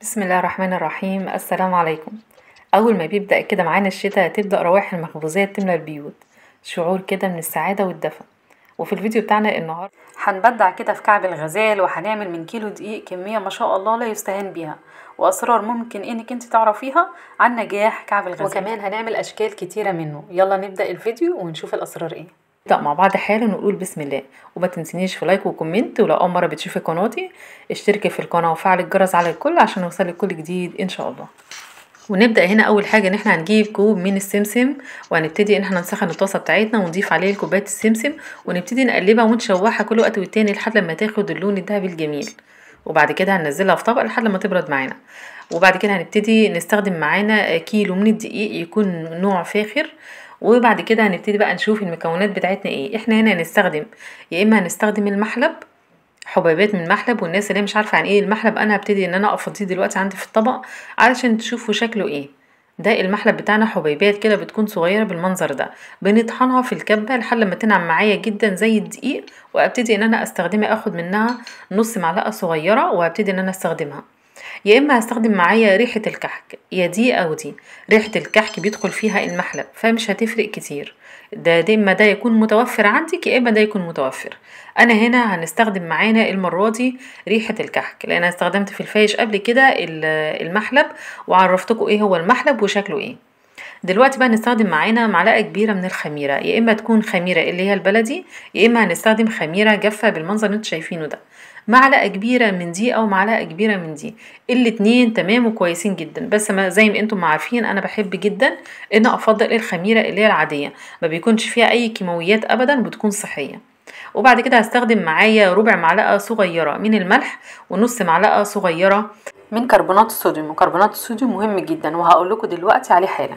بسم الله الرحمن الرحيم السلام عليكم أول ما بيبدأ كده معانا الشتاء تبدأ روائح المخبوزات تملى البيوت شعور كده من السعادة والدفى وفي الفيديو بتاعنا النهاردة هنبدع كده في كعب الغزال وهنعمل من كيلو دقيق كمية ما شاء الله لا يستهان بيها وأسرار ممكن إنك أنت تعرفيها عن نجاح كعب الغزال وكمان هنعمل أشكال كتيرة منه يلا نبدأ الفيديو ونشوف الأسرار إيه نبدأ مع بعض حالا ونقول بسم الله وما تنسينيش في لايك وكومنت ولو أول مرة بتشوفي قناتي اشتركي في القناة وفعل الجرس على الكل عشان يوصلك كل جديد إن شاء الله ونبدأ هنا أول حاجة إن احنا هنجيب كوب من السمسم وهنبتدي إن احنا نسخن الطاسة بتاعتنا ونضيف عليه الكوبات السمسم ونبتدي نقلبها ونشوحها كل وقت والتاني لحد لما تاخد اللون الدهبي الجميل وبعد كده هننزلها في طبق لحد ما تبرد معانا وبعد كده هنبتدي نستخدم معانا كيلو من الدقيق يكون نوع فاخر وبعد كده هنبتدي بقى نشوف المكونات بتاعتنا ايه احنا هنا هنستخدم يا اما هنستخدم المحلب حبيبات من محلب والناس اللي مش عارفه عن ايه المحلب انا هبتدي ان انا افضيه دلوقتي عندي في الطبق علشان تشوفوا شكله ايه ده المحلب بتاعنا حبيبات كده بتكون صغيره بالمنظر ده بنطحنها في الكبه لحد ما تنعم معايا جدا زي الدقيق وابتدي ان انا استخدمها اخد منها نص معلقه صغيره وابتدي ان انا استخدمها يا اما هستخدم معايا ريحه الكحك يا دي او دي ريحه الكحك بيدخل فيها المحلب فمش هتفرق كتير ده اما ده يكون متوفر عندك يا اما ده يكون متوفر انا هنا هنستخدم معانا المره دي ريحه الكحك لان انا استخدمت في الفايش قبل كده المحلب وعرفتكم ايه هو المحلب وشكله ايه دلوقتي بقى هنستخدم معانا معلقه كبيره من الخميره يا اما تكون خميره اللي هي البلدي يا اما هنستخدم خميره جافه بالمنظر اللي انتوا شايفينه ده معلقه كبيره من دي او معلقه كبيره من دي الاتنين تمام وكويسين جدا بس ما زي ما انتم عارفين انا بحب جدا ان افضل الخميره اللي هي العاديه ما بيكونش فيها اي كيماويات ابدا بتكون صحيه وبعد كده هستخدم معايا ربع معلقة صغيرة من الملح ونص معلقة صغيرة من كربونات الصوديوم وكربونات الصوديوم مهم جدا وهقول لكم دلوقتي عليه حالا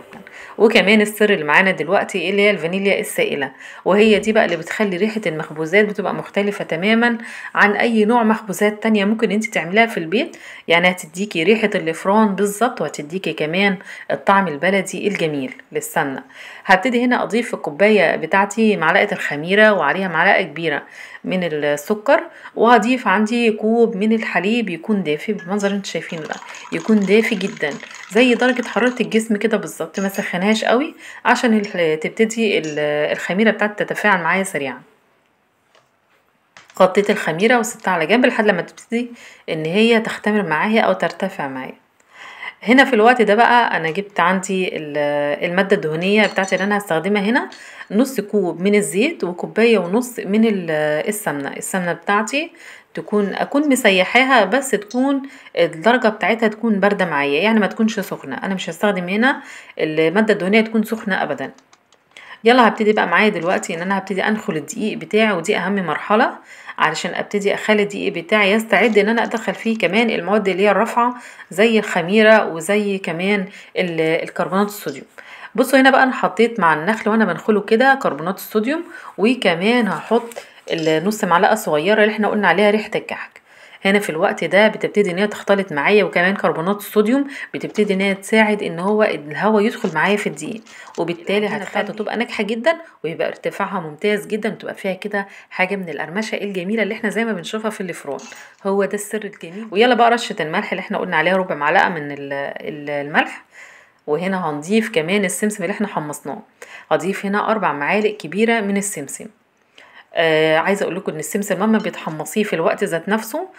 وكمان السر اللي معانا دلوقتي اللي هي الفانيليا السائله وهي دي بقى اللي بتخلي ريحه المخبوزات بتبقى مختلفه تماما عن اي نوع مخبوزات تانية ممكن انت تعمليها في البيت يعني هتديكي ريحه الليفران بالظبط وهتديكي كمان الطعم البلدي الجميل للسمنه هبتدي هنا اضيف في الكوبايه بتاعتي معلقه الخميره وعليها معلقه كبيره من السكر وهضيف عندي كوب من الحليب يكون دافي بالمنظر انتوا شايفينه بقى يكون دافي جدا زي درجة حرارة الجسم كده بالظبط ما سخنهاش قوي عشان تبتدي الخميرة بتاعت تتفاعل معايا سريعا غطيت الخميرة وسبتها على جنب لحد لما تبتدي ان هي تختمر معايا او ترتفع معايا هنا في الوقت ده بقى انا جبت عندي الماده الدهنيه بتاعتي اللي انا هستخدمها هنا نص كوب من الزيت وكوبايه ونص من السمنه السمنه بتاعتي تكون اكون مسيحاها بس تكون الدرجه بتاعتها تكون بارده معايا يعني ما تكونش سخنه انا مش هستخدم هنا الماده الدهنيه تكون سخنه ابدا يلا هبتدي بقى معايا دلوقتي ان انا هبتدي انخل الدقيق بتاعي ودي اهم مرحله علشان ابتدي اخلي الدقيق بتاعي يستعد ان انا ادخل فيه كمان المواد اللي هي الرافعه زي الخميره وزي كمان الكربونات الصوديوم بصوا هنا بقى انا حطيت مع النخل وانا بنخله كده كربونات الصوديوم وكمان هحط النص معلقه صغيره اللي احنا قلنا عليها ريحه الكحك هنا في الوقت ده بتبتدي ان هي تختلط معايا وكمان كربونات الصوديوم بتبتدي ان هي تساعد ان هو الهواء يدخل معايا في الدقيق وبالتالي هتخليها تبقى ناجحه جدا ويبقى ارتفاعها ممتاز جدا وتبقى فيها كده حاجه من القرمشه الجميله اللي احنا زي ما بنشوفها في الفرون هو ده السر الجميل ويلا بقى رشه الملح اللي احنا قلنا عليها ربع معلقه من الملح وهنا هنضيف كمان السمسم اللي احنا حمصناه هضيف هنا اربع معالق كبيره من السمسم آه عايزه اقول لكم ان السمسم لما بتحمصيه في الوقت ذات نفسه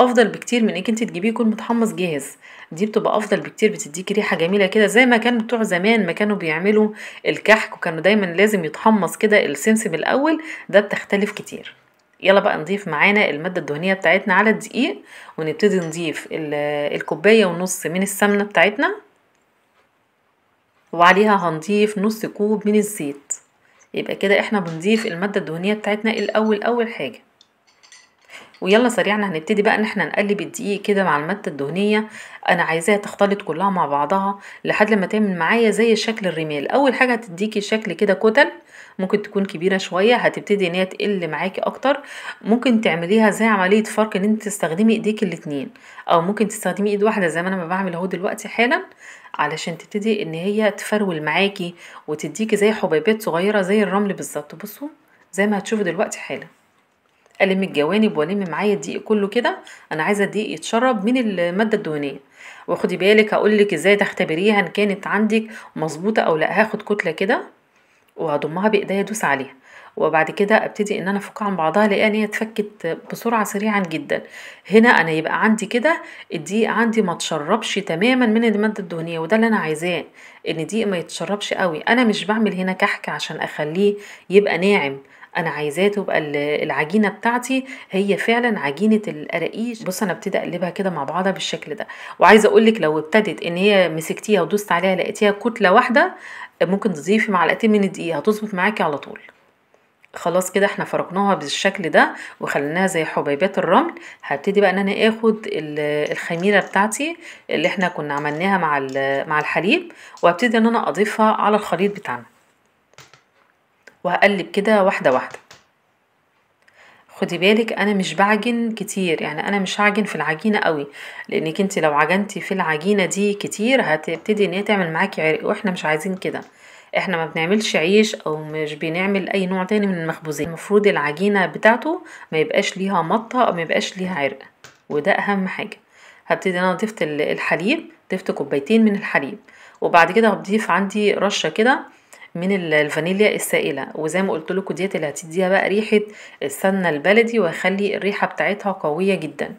افضل بكتير من انك انت تجيبيه يكون متحمص جاهز دي بتبقى افضل بكتير بتديكي ريحه جميله كده زي ما كانوا بتوع زمان ما كانوا بيعملوا الكحك وكانوا دايما لازم يتحمص كده السمسم الاول ده بتختلف كتير يلا بقى نضيف معانا المادة الدهنية بتاعتنا على الدقيق ونبتدي نضيف الكوباية ونص من السمنة بتاعتنا وعليها هنضيف نص كوب من الزيت يبقى كده احنا بنضيف المادة الدهنية بتاعتنا الأول أول حاجة ويلا سريعا هنبتدي بقى ان احنا نقلب الدقيق كده مع المادة الدهنية انا عايزاها تختلط كلها مع بعضها لحد لما تعمل معايا زي شكل الرمال اول حاجة هتديكي شكل كده كتل ممكن تكون كبيرة شوية هتبتدي ان هي تقل معاكي اكتر ممكن تعمليها زي عملية فرق ان انت تستخدمي ايديك الاتنين او ممكن تستخدمي ايد واحدة زي ما انا ما بعمل اهو دلوقتي حالا علشان تبتدي ان هي تفرول معاكي وتديكي زي حبيبات صغيرة زي الرمل بالظبط بصوا زي ما هتشوفوا دلوقتي حالا الم الجوانب والم معايا الدقيق كله كده انا عايزه الدقيق يتشرب من الماده الدهنيه وخدي بالك هقول لك ازاي تختبريها ان كانت عندك مظبوطه او لا هاخد كتله كده وهضمها بايديا ادوس عليها وبعد كده ابتدي ان انا افك عن بعضها لان هي اتفكت بسرعه سريعا جدا هنا انا يبقى عندي كده الدقيق عندي ما تشربش تماما من الماده الدهنيه وده اللي انا عايزاه ان الدقيق ما يتشربش قوي انا مش بعمل هنا كحك عشان اخليه يبقى ناعم انا عايزاه تبقى العجينه بتاعتي هي فعلا عجينه القراقيش بص انا ابتدي اقلبها كده مع بعضها بالشكل ده وعايزه اقول لك لو ابتدت ان هي مسكتيها ودوست عليها لقيتيها كتله واحده ممكن تضيفي معلقتين من الدقيق هتظبط معاكي على طول خلاص كده احنا فرقناها بالشكل ده وخليناها زي حبيبات الرمل هبتدي بقى ان انا اخد الخميره بتاعتي اللي احنا كنا عملناها مع مع الحليب وهبتدي ان انا اضيفها على الخليط بتاعنا وهقلب كده واحده واحده خدي بالك انا مش بعجن كتير يعني انا مش هعجن في العجينه قوي لانك انت لو عجنتي في العجينه دي كتير هتبتدي ان هي تعمل معاكي عرق واحنا مش عايزين كده احنا ما بنعملش عيش او مش بنعمل اي نوع تاني من المخبوزات المفروض العجينة بتاعته ما يبقاش ليها مطة او ما يبقاش ليها عرق وده اهم حاجة هبتدي انا ضفت الحليب ضفت كوبايتين من الحليب وبعد كده هضيف عندي رشة كده من الفانيليا السائله وزي ما قلت لكم ديت اللي هتديها بقى ريحه السمنه البلدي وهخلي الريحه بتاعتها قويه جدا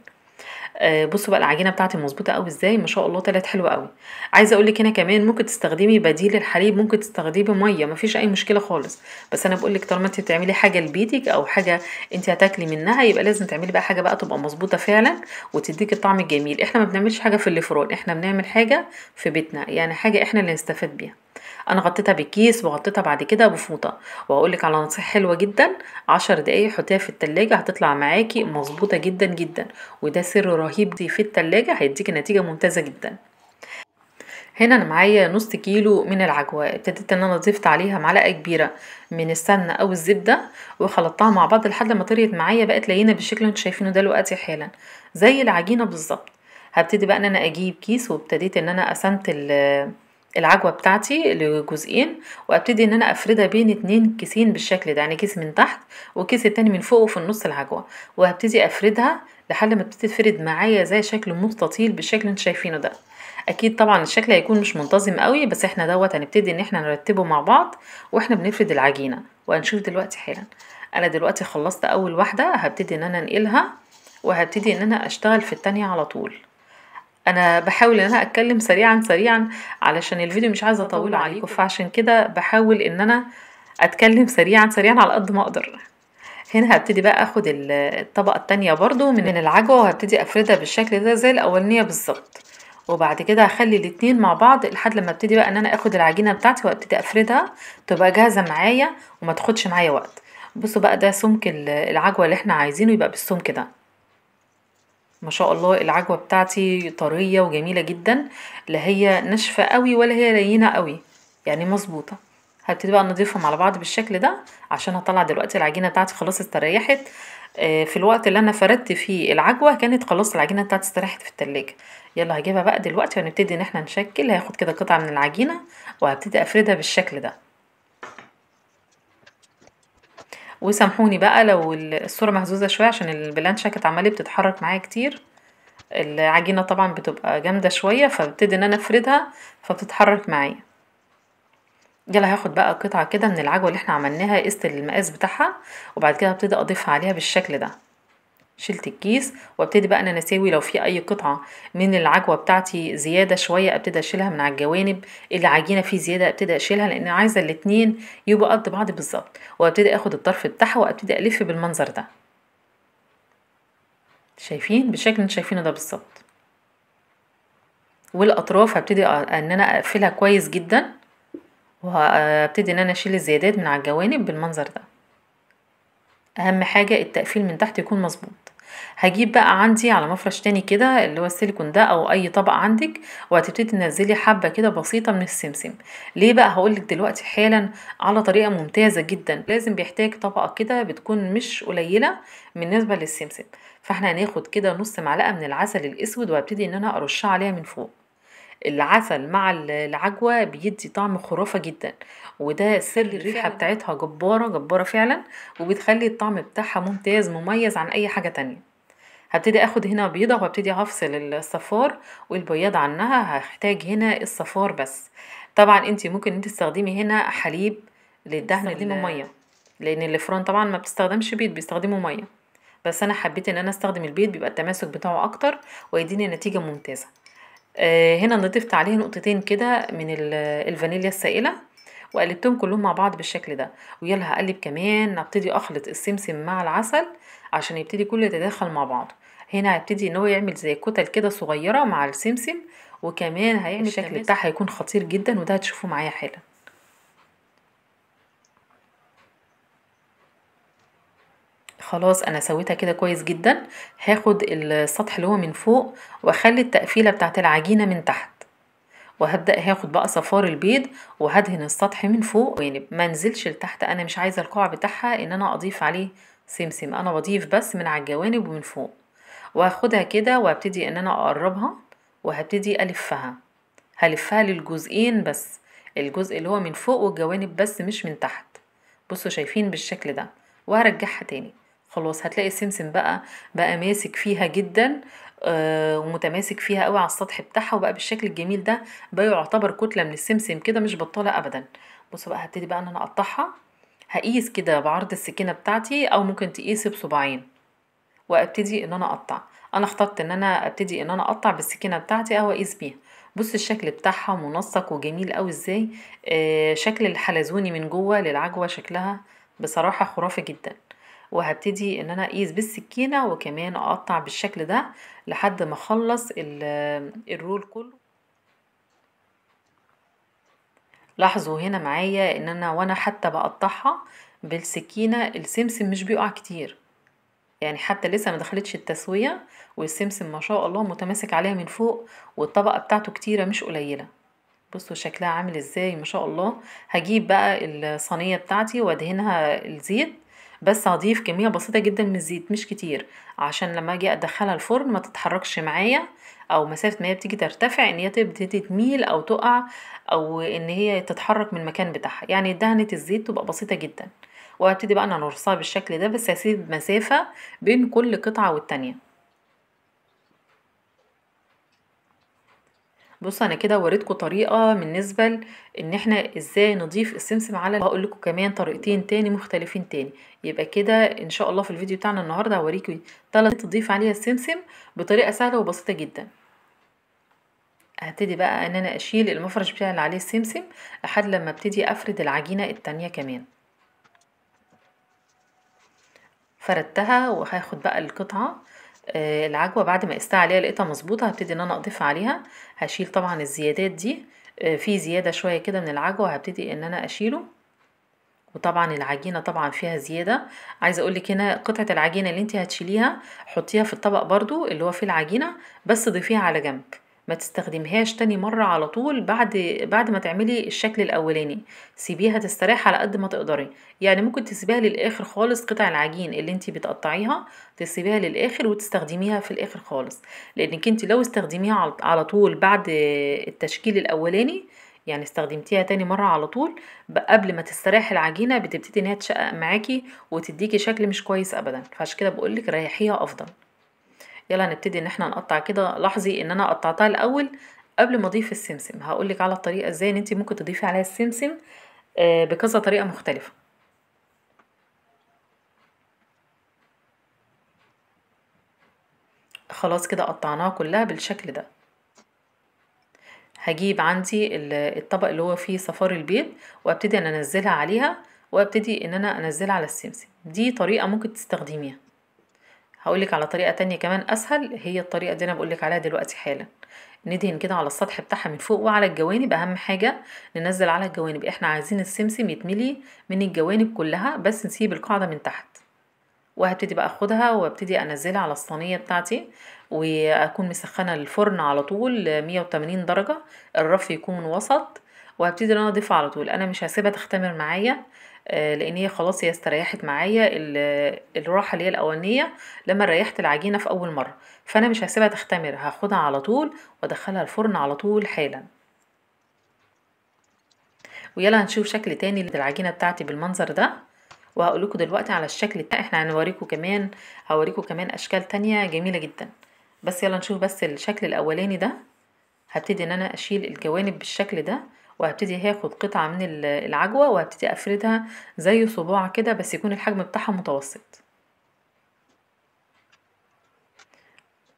آه، بصوا بقى العجينه بتاعتي مظبوطه قوي ازاي ما شاء الله طلعت حلوه قوي عايزه اقول لك هنا كمان ممكن تستخدمي بديل الحليب ممكن تستخدمي ميه مفيش اي مشكله خالص بس انا بقول لك طالما انت بتعملي حاجه لبيتك او حاجه انت هتاكلي منها يبقى لازم تعملي بقى حاجه بقى تبقى مظبوطه فعلا وتديكي الطعم الجميل احنا ما بنعملش حاجه في الفرن احنا بنعمل حاجه في بيتنا يعني حاجه احنا اللي نستفاد بيها انا غطيتها بالكيس وغطيتها بعد كده بفوطه وهقولك على نصيحه حلوه جدا عشر دقايق حطيها في التلاجة هتطلع معاكي مظبوطه جدا جدا وده سر رهيب دي في التلاجة هيديكي نتيجه ممتازه جدا هنا انا معايا نص كيلو من العجوه ابتديت ان انا ضفت عليها معلقه كبيره من السمنه او الزبده وخلطتها مع بعض لحد ما طريت معايا بقت لينه بالشكل اللي انتوا شايفينه ده دلوقتي حالا زي العجينه بالظبط هبتدي بقى ان انا اجيب كيس وابتديت ان انا قسمت العجوه بتاعتي لجزئين وابتدي ان انا افردها بين اتنين كيسين بالشكل ده يعني كيس من تحت وكيس التاني من فوق وفي النص العجوه وهبتدي افردها لحد ما تفرد معايا زي شكل مستطيل بالشكل اللي انتوا شايفينه ده اكيد طبعا الشكل هيكون مش منتظم قوي بس احنا دوت هنبتدي ان احنا نرتبه مع بعض واحنا بنفرد العجينه وهنشوف دلوقتي حالا انا دلوقتي خلصت اول واحده هبتدي ان انا انقلها وهبتدي ان انا اشتغل في التانية على طول انا بحاول ان انا اتكلم سريعا سريعا علشان الفيديو مش عايزه اطوله عليكم فعشان كده بحاول ان انا اتكلم سريعا سريعا على قد ما اقدر هنا هبتدي بقى اخد الطبقه التانية برضو من العجوه وهبتدي افردها بالشكل ده زي الاولانيه بالظبط وبعد كده هخلي الاتنين مع بعض لحد لما ابتدي بقى ان انا اخد العجينه بتاعتي وابتدي افردها تبقى جاهزه معايا وما تاخدش معايا وقت بصوا بقى ده سمك العجوه اللي احنا عايزينه يبقى بالسمك ده ما شاء الله العجوة بتاعتي طرية وجميلة جدا لا هي ناشفة قوي ولا هي لينة قوي يعني مظبوطة هبتدي بقى نضيفهم على بعض بالشكل ده عشان هطلع دلوقتي العجينة بتاعتي خلاص استريحت آه، في الوقت اللي انا فردت فيه العجوة كانت خلاص العجينة بتاعتي استريحت في التلاجة يلا هجيبها بقى دلوقتي وهنبتدي ان احنا نشكل هاخد كده قطعة من العجينة وهبتدي افردها بالشكل ده وسامحوني بقى لو الصورة مهزوزة شوية عشان البلانشا كانت عمالة بتتحرك معايا كتير العجينة طبعا بتبقى جامدة شوية فببتدي ان انا افردها فبتتحرك معايا يلا هاخد بقى قطعة كده من العجوة اللي احنا عملناها قست المقاس بتاعها وبعد كده هبتدي اضيفها عليها بالشكل ده شلت الكيس وابتدي بقى ان انا اساوي لو في اي قطعه من العجوه بتاعتي زياده شويه ابتدي اشيلها من على الجوانب العجينه فيه زياده ابتدي اشيلها لان عايزه الاتنين يبقوا قد بعض بالظبط وابتدي اخد الطرف بتاعها وابتدي الف بالمنظر ده شايفين بالشكل اللي شايفينه ده بالظبط والاطراف هبتدي ان انا اقفلها كويس جدا وهبتدي ان انا اشيل الزيادات من على الجوانب بالمنظر ده اهم حاجه التقفيل من تحت يكون مظبوط هجيب بقى عندي على مفرش تاني كده اللي هو السيليكون ده او اي طبق عندك وهتبتدي تنزلي حبه كده بسيطه من السمسم ليه بقى هقولك دلوقتي حالا على طريقه ممتازه جدا لازم بيحتاج طبقه كده بتكون مش قليله بالنسبه للسمسم فاحنا هناخد كده نص معلقه من العسل الاسود وهبتدي ان انا ارشها عليها من فوق العسل مع العجوة بيدي طعم خرافة جدا وده سر الريحة بتاعتها جبارة جبارة فعلا وبتخلي الطعم بتاعها ممتاز مميز عن اي حاجة تانية هبتدي اخد هنا بيضة وهبتدي افصل الصفار والبياض عنها هحتاج هنا الصفار بس طبعا انت ممكن انت تستخدمي هنا حليب للدهن اللي ميه لان الفران طبعا ما بتستخدمش بيض بيستخدموا ميه بس انا حبيت ان انا استخدم البيض بيبقى التماسك بتاعه اكتر ويديني نتيجه ممتازه آه، هنا نضفت عليه نقطتين كده من الفانيليا السائلة وقلبتهم كلهم مع بعض بالشكل ده ويلا هقلب كمان ابتدي اخلط السمسم مع العسل عشان يبتدي كله يتداخل مع بعضه هنا هيبتدي ان هو يعمل زي كتل كده صغيرة مع السمسم وكمان هيعمل الشكل بتاعها هيكون خطير جدا وده هتشوفوه معايا حالا خلاص انا سويتها كده كويس جدا هاخد السطح اللي هو من فوق واخلي التقفيله بتاعت العجينه من تحت وهبدا هاخد بقى صفار البيض وهدهن السطح من فوق يعني ما نزلش لتحت انا مش عايزه القاع بتاعها ان انا اضيف عليه سمسم انا بضيف بس من على الجوانب ومن فوق وهاخدها كده وهبتدي ان انا اقربها وهبتدي الفها هلفها للجزئين بس الجزء اللي هو من فوق والجوانب بس مش من تحت بصوا شايفين بالشكل ده وهرجعها تاني خلاص هتلاقي السمسم بقى بقى ماسك فيها جدا آه، ومتماسك فيها قوي على السطح بتاعها وبقى بالشكل الجميل ده بقى يعتبر كتله من السمسم كده مش بطاله ابدا بصوا بقى هبتدي بقى ان انا اقطعها هقيس كده بعرض السكينه بتاعتي او ممكن تقيسي بصباعين وابتدي ان انا اقطع انا اخترت ان انا ابتدي ان انا اقطع بالسكينه بتاعتي او اقيس بيها بص الشكل بتاعها منسق وجميل قوي ازاي آه شكل الحلزوني من جوه للعجوه شكلها بصراحه خرافي جدا وهبتدي ان انا اقيس بالسكينة وكمان اقطع بالشكل ده لحد ما اخلص آه، الرول كله لاحظوا هنا معايا ان انا وانا حتى بقطعها بالسكينة السمسم مش بيقع كتير يعني حتى لسه ما دخلتش التسوية والسمسم ما شاء الله متماسك عليها من فوق والطبقة بتاعته كتيرة مش قليلة بصوا شكلها عامل ازاي ما شاء الله هجيب بقى الصينية بتاعتي وادهنها الزيت بس هضيف كمية بسيطة جدا من الزيت مش كتير عشان لما اجي ادخلها الفرن ما تتحركش معايا او مسافة ما هي بتيجي ترتفع ان هي تبتدي تميل او تقع او ان هي تتحرك من المكان بتاعها يعني دهنة الزيت تبقى بسيطة جدا وهبتدي بقى انا نرصها بالشكل ده بس هسيب مسافة بين كل قطعة والتانية بص انا كده وريتكم طريقه بالنسبه ان احنا ازاي نضيف السمسم على هقول لكم كمان طريقتين تاني مختلفين تاني يبقى كده ان شاء الله في الفيديو بتاعنا النهارده هوريكم ثلاث تضيف عليها السمسم بطريقه سهله وبسيطه جدا هبتدي بقى ان انا اشيل المفرش بتاعي اللي عليه السمسم لحد لما ابتدي افرد العجينه التانيه كمان فردتها وهاخد بقى القطعه آه، العجوة بعد ما قستها عليها لقيتها مظبوطة هبتدي ان انا اضيف عليها هشيل طبعا الزيادات دي آه، في زيادة شوية كده من العجوة هبتدي ان انا اشيله وطبعا العجينة طبعا فيها زيادة عايزة اقولك هنا قطعة العجينة اللي انت هتشيليها حطيها في الطبق برضو اللي هو فيه العجينة بس ضيفيها على جنب ما تستخدمهاش تاني مرة على طول بعد بعد ما تعملي الشكل الاولاني سيبيها تستريح على قد ما تقدري يعني ممكن تسيبيها للاخر خالص قطع العجين اللي انت بتقطعيها تسيبيها للاخر وتستخدميها في الاخر خالص لانك انت لو استخدميها على طول بعد التشكيل الاولاني يعني استخدمتيها تاني مرة على طول قبل ما تستريح العجينة بتبتدي انها تشقق معاكي وتديكي شكل مش كويس ابدا فعشان كده بقولك ريحيها افضل يلا نبتدي ان احنا نقطع كده لاحظي ان انا قطعتها الاول قبل ما اضيف السمسم هقولك على الطريقه ازاي ان انت ممكن تضيفي عليها السمسم آه، بكذا طريقه مختلفه خلاص كده قطعناها كلها بالشكل ده هجيب عندي الطبق اللي هو فيه صفار البيض وابتدي ان انزلها عليها وابتدي ان انا انزلها على السمسم دي طريقه ممكن تستخدميها هقولك على طريقة تانية كمان أسهل هي الطريقة دي أنا بقولك عليها دلوقتي حالا ندهن كده على السطح بتاعها من فوق وعلى الجوانب أهم حاجة ننزل على الجوانب احنا عايزين السمسم يتملي من الجوانب كلها بس نسيب القاعدة من تحت وهبتدي بقى اخدها وابتدي انزلها على الصينيه بتاعتي واكون مسخنه الفرن على طول 180 درجه الرف يكون وسط وهبتدي ان انا اضيفها على طول انا مش هسيبها تختمر معايا آه، لان هي خلاص هي استريحت معايا الراحه اللي هي الاولانيه لما ريحت العجينه في اول مره فانا مش هسيبها تختمر هاخدها على طول وادخلها الفرن على طول حالا ويلا هنشوف شكل تاني للعجينه بتاعتي بالمنظر ده وهقول لكم دلوقتي على الشكل التاني احنا هنوريكم كمان هوريكم كمان اشكال تانية جميله جدا بس يلا نشوف بس الشكل الاولاني ده هبتدي ان انا اشيل الجوانب بالشكل ده وهبتدي هاخد قطعة من العجوة وهبتدي أفردها زي صباع كده بس يكون الحجم بتاعها متوسط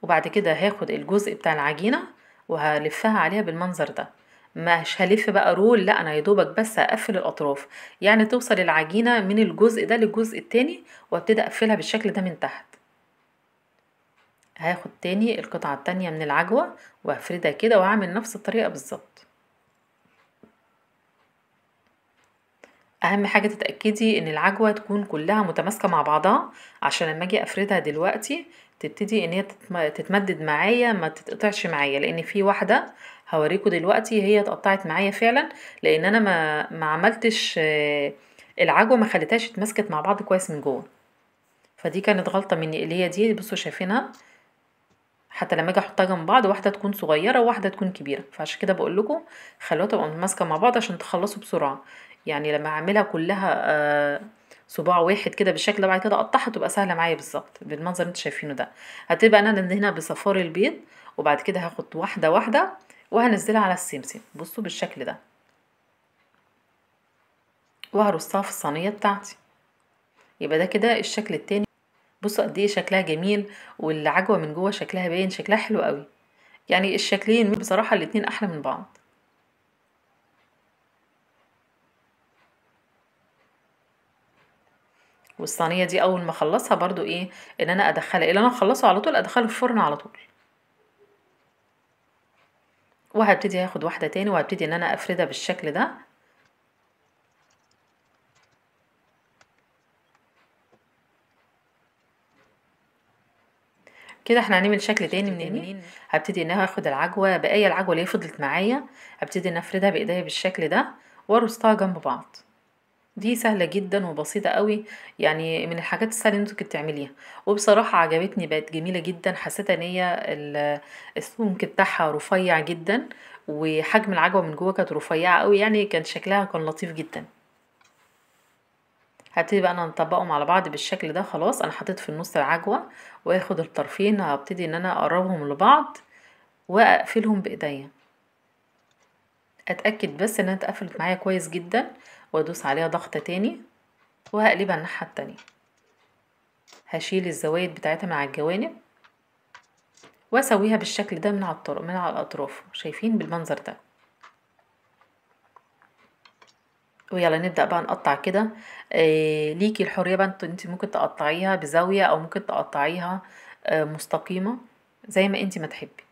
وبعد كده هاخد الجزء بتاع العجينة وهلفها عليها بالمنظر ده مش هلف بقى رول لا انا يدوبك بس هقفل الاطراف يعني توصل العجينة من الجزء ده للجزء التاني وابتدي اقفلها بالشكل ده من تحت هاخد تاني القطعة التانية من العجوة وافردها كده وهعمل نفس الطريقة بالظبط اهم حاجة تتأكدي ان العجوة تكون كلها متماسكة مع بعضها عشان لما اجي افردها دلوقتي تبتدي ان هي تتمدد معايا ما تتقطعش معايا لان في واحدة هوريكم دلوقتي هي اتقطعت معايا فعلا لان انا ما, ما عملتش آه، العجوة ما خليتهاش اتمسكت مع بعض كويس من جوه فدي كانت غلطة مني اللي هي دي بصوا شايفينها حتى لما اجي احطها جنب بعض واحده تكون صغيره وواحده تكون كبيره فعشان كده بقول لكم خلوها تبقى متماسكه مع بعض عشان تخلصوا بسرعه يعني لما اعملها كلها آه، صباع واحد كده بالشكل ده بعد كده اقطعها تبقى سهله معايا بالظبط بالمنظر اللي انتوا شايفينه ده هتبقى انا هنا بصفار البيض وبعد كده هاخد واحده واحده وهنزلها على السمسم بصوا بالشكل ده وهرصها في الصينيه بتاعتي يبقى ده كده الشكل التاني بصوا قد ايه شكلها جميل والعجوه من جوه شكلها باين شكلها حلو قوي يعني الشكلين بصراحه الاتنين احلى من بعض والصينيه دي اول ما اخلصها برضو ايه ان انا ادخلها ان انا اخلصه على طول ادخله في الفرن على طول وهبتدي هاخد واحده تاني وهبتدي ان انا افردها بالشكل ده كده احنا هنعمل شكل تاني من منين هبتدي ان انا اخد العجوه بقايا العجوه اللي هي فضلت معايا هبتدي ان افردها بايديا بالشكل ده وارصها جنب بعض دي سهله جدا وبسيطه قوي يعني من الحاجات السهله اللي انتوا كنت تعمليها وبصراحه عجبتني بقت جميله جدا حسيت ان هي السمك بتاعها رفيع جدا وحجم العجوه من جوه كانت رفيعه قوي يعني كان شكلها كان لطيف جدا هبتدي بقى انا نطبقهم على بعض بالشكل ده خلاص انا حطيت في النص العجوه واخد الطرفين هبتدي ان انا اقربهم لبعض واقفلهم بايديا اتاكد بس انها اتقفلت معايا كويس جدا وادوس عليها ضغطه تاني وهقلبها الناحيه التانيه هشيل الزوايد بتاعتها من على الجوانب واسويها بالشكل ده من على الطرق من على الاطراف شايفين بالمنظر ده ويلا نبدأ بقى نقطع كده آه، ليكي الحرية بقى انت ممكن تقطعيها بزاوية او ممكن تقطعيها آه، مستقيمة زي ما انت ما تحبي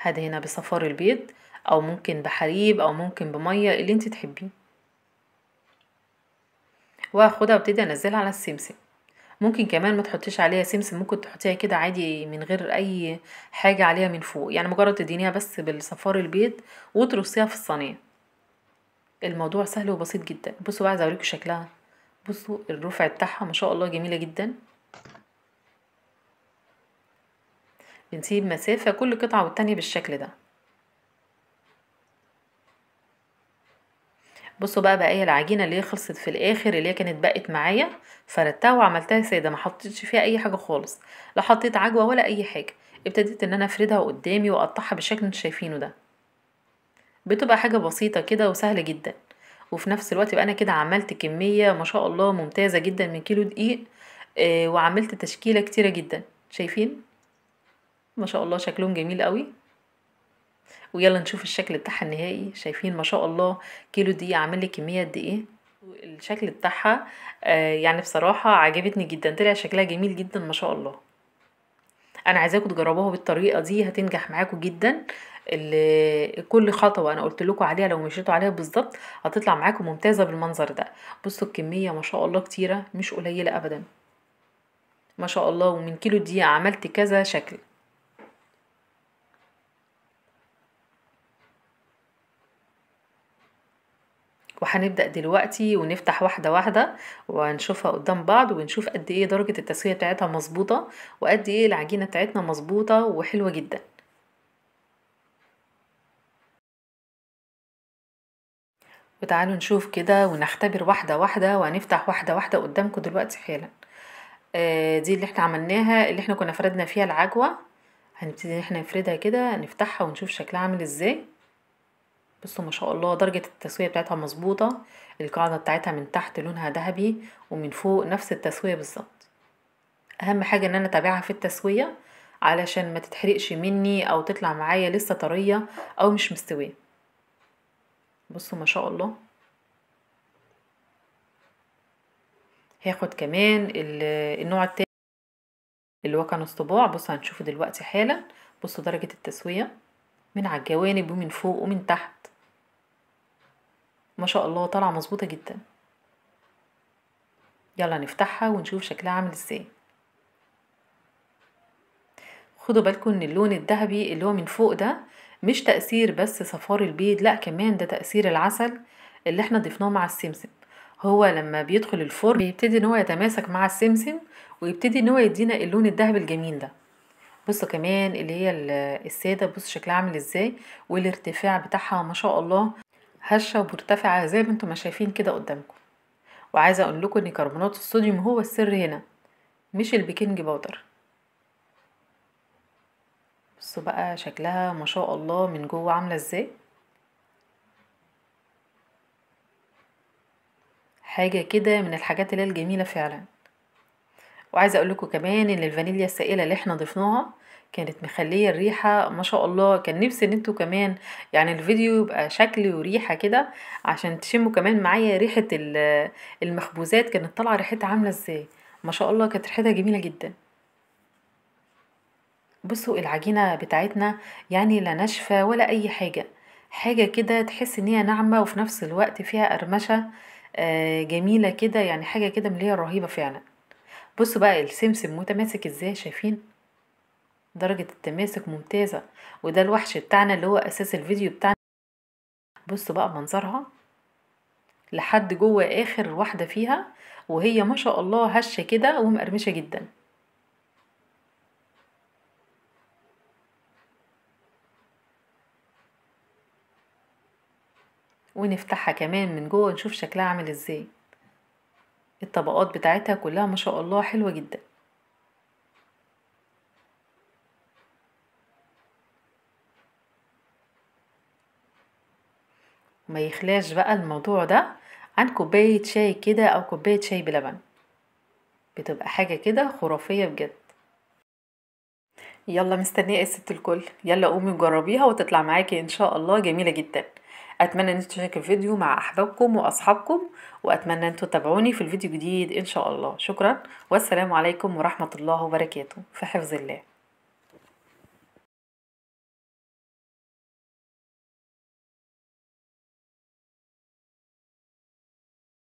هنا بصفار البيض او ممكن بحليب او ممكن بمية اللي انت تحبيه واخدها وابتدي انزلها على السمسم ممكن كمان ما تحطيش عليها سمسم ممكن تحطيها كده عادي من غير اي حاجة عليها من فوق يعني مجرد تدينيها بس بالصفار البيض وترصيها في الصينية الموضوع سهل وبسيط جدا بصوا بقى عايزه اوريكم شكلها بصوا الرفع بتاعها ما شاء الله جميله جدا بنسيب مسافه كل قطعه والتانيه بالشكل ده بصوا بقى بقى العجينه اللي هي خلصت في الاخر اللي هي كانت بقت معايا فردتها وعملتها ساده ما حطيتش فيها اي حاجه خالص لا حطيت عجوه ولا اي حاجه ابتديت ان انا افردها قدامي واقطعها بالشكل اللي شايفينه ده بتبقى حاجه بسيطه كده وسهله جدا وفي نفس الوقت بقى انا كده عملت كميه ما شاء الله ممتازه جدا من كيلو دقيق آه، وعملت تشكيله كتيره جدا شايفين ما شاء الله شكلهم جميل قوي ويلا نشوف الشكل بتاعها النهائي شايفين ما شاء الله كيلو دي عامل لي كميه قد ايه الشكل بتاعها آه، يعني بصراحه عجبتني جدا طلع شكلها جميل جدا ما شاء الله انا عايزاكم تجربوها بالطريقه دي هتنجح معاكم جدا كل خطوه انا قلت لكم عليها لو مشيتوا عليها بالظبط هتطلع معاكم ممتازه بالمنظر ده بصوا الكميه ما شاء الله كتيره مش قليله ابدا ما شاء الله ومن كيلو دقيقه عملت كذا شكل وهنبدأ دلوقتي ونفتح واحدة واحدة ونشوفها قدام بعض ونشوف قد ايه درجة التسوية بتاعتها مظبوطة وقد ايه العجينة بتاعتنا مظبوطة وحلوة جدا وتعالوا نشوف كده ونختبر واحدة واحدة وهنفتح واحدة واحدة قدامكم دلوقتي حالا آه، دي اللي احنا عملناها اللي احنا كنا فردنا فيها العجوة هنبتدي احنا نفردها كده نفتحها ونشوف شكلها عامل ازاي بصوا ما شاء الله درجة التسوية بتاعتها مظبوطة القاعدة بتاعتها من تحت لونها ذهبي ومن فوق نفس التسوية بالظبط اهم حاجة ان انا اتابعها في التسوية علشان ما تتحرقش مني او تطلع معايا لسه طرية او مش مستوية بصوا ما شاء الله هاخد كمان النوع التاني اللي هو كان الصباع بصوا هنشوفه دلوقتي حالا بصوا درجة التسوية من على الجوانب ومن فوق ومن تحت ما شاء الله طالعة مظبوطة جدا يلا نفتحها ونشوف شكلها عامل ازاي خدوا بالكم ان اللون الذهبي اللي هو من فوق ده مش تأثير بس صفار البيض لا كمان ده تأثير العسل اللي احنا ضفناه مع السمسم هو لما بيدخل الفرن بيبتدي ان هو يتماسك مع السمسم ويبتدي ان هو يدينا اللون الذهبي الجميل ده بصوا كمان اللي هي الساده بصوا شكلها عامل ازاي والارتفاع بتاعها ما شاء الله هشة ومرتفعة زي ما انتم ما شايفين كده قدامكم وعايزة اقول لكم ان كربونات الصوديوم هو السر هنا مش البيكنج باودر بصوا بقى شكلها ما شاء الله من جوه عاملة ازاي حاجة كده من الحاجات اللي الجميلة فعلا وعايزة اقول لكم كمان ان الفانيليا السائلة اللي احنا ضفناها كانت مخلية الريحة ما شاء الله كان نفسي ان انتوا كمان يعني الفيديو يبقى شكل وريحة كده عشان تشموا كمان معايا ريحة المخبوزات كانت طالعة ريحتها عاملة ازاي ما شاء الله كانت ريحتها جميلة جدا بصوا العجينة بتاعتنا يعني لا ناشفة ولا اي حاجة حاجة كده تحس ان هي ناعمة وفي نفس الوقت فيها قرمشة آه، جميلة كده يعني حاجة كده مليئة رهيبة فعلا بصوا بقى السمسم متماسك ازاي شايفين درجة التماسك ممتازة وده الوحش بتاعنا اللي هو اساس الفيديو بتاعنا بصوا بقى منظرها لحد جوه اخر واحدة فيها وهي ما شاء الله هشة كده ومقرمشة جدا ونفتحها كمان من جوه نشوف شكلها عامل ازاي الطبقات بتاعتها كلها ما شاء الله حلوة جدا ما يخلاش بقى الموضوع ده عن كوباية شاي كده أو كوباية شاي بلبن بتبقى حاجة كده خرافية بجد يلا مستنيه الست الكل يلا قومي وجربيها وتطلع معاكي ان شاء الله جميله جدا اتمنى ان انتوا تشاركوا الفيديو مع احبابكم واصحابكم واتمنى انتوا تتابعوني في الفيديو الجديد ان شاء الله شكرا والسلام عليكم ورحمه الله وبركاته في حفظ الله